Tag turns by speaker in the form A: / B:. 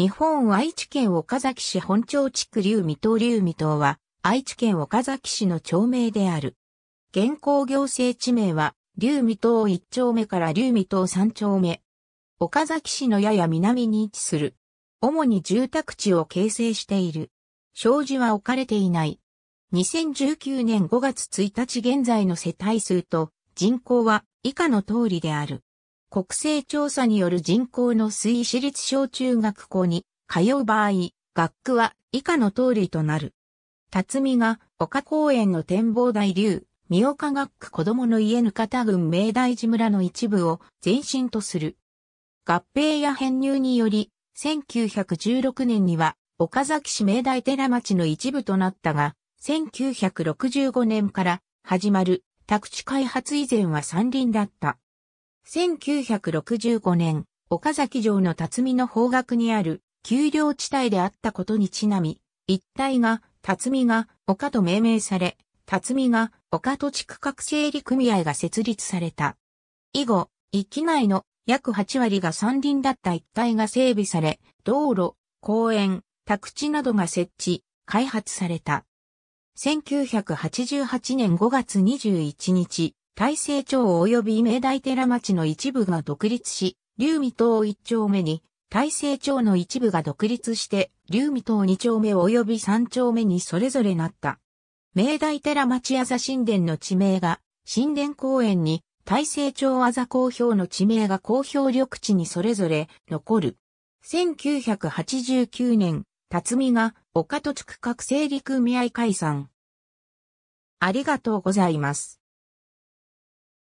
A: 日本愛知県岡崎市本町地区竜未島竜未島は、愛知県岡崎市の町名である。現行行政地名は、竜未島1丁目から竜未島3丁目。岡崎市のやや南に位置する。主に住宅地を形成している。障子は置かれていない。2019年5月1日現在の世帯数と人口は以下の通りである。国勢調査による人口の推移私立小中学校に通う場合、学区は以下の通りとなる。辰巳が丘公園の展望台流、三岡学区子供の家ぬ方郡明大寺村の一部を前身とする。合併や編入により、1916年には岡崎市明大寺町の一部となったが、1965年から始まる宅地開発以前は山林だった。1965年、岡崎城の辰巳の方角にある、丘陵地帯であったことにちなみ、一帯が、辰巳が丘と命名され、辰巳が丘土地区画整理組合が設立された。以後、域内の約8割が山林だった一帯が整備され、道路、公園、宅地などが設置、開発された。1988年5月21日、大成町及び明大寺町の一部が独立し、龍美島一丁目に、大成町の一部が独立して、龍美島二丁目及び三丁目にそれぞれなった。明大寺町あざ神殿の地名が、神殿公園に、大成町あざ公表の地名が公表緑地にそれぞれ残る。1989年、辰巳が、岡戸地区各整陸組合解散。ありがとうございます。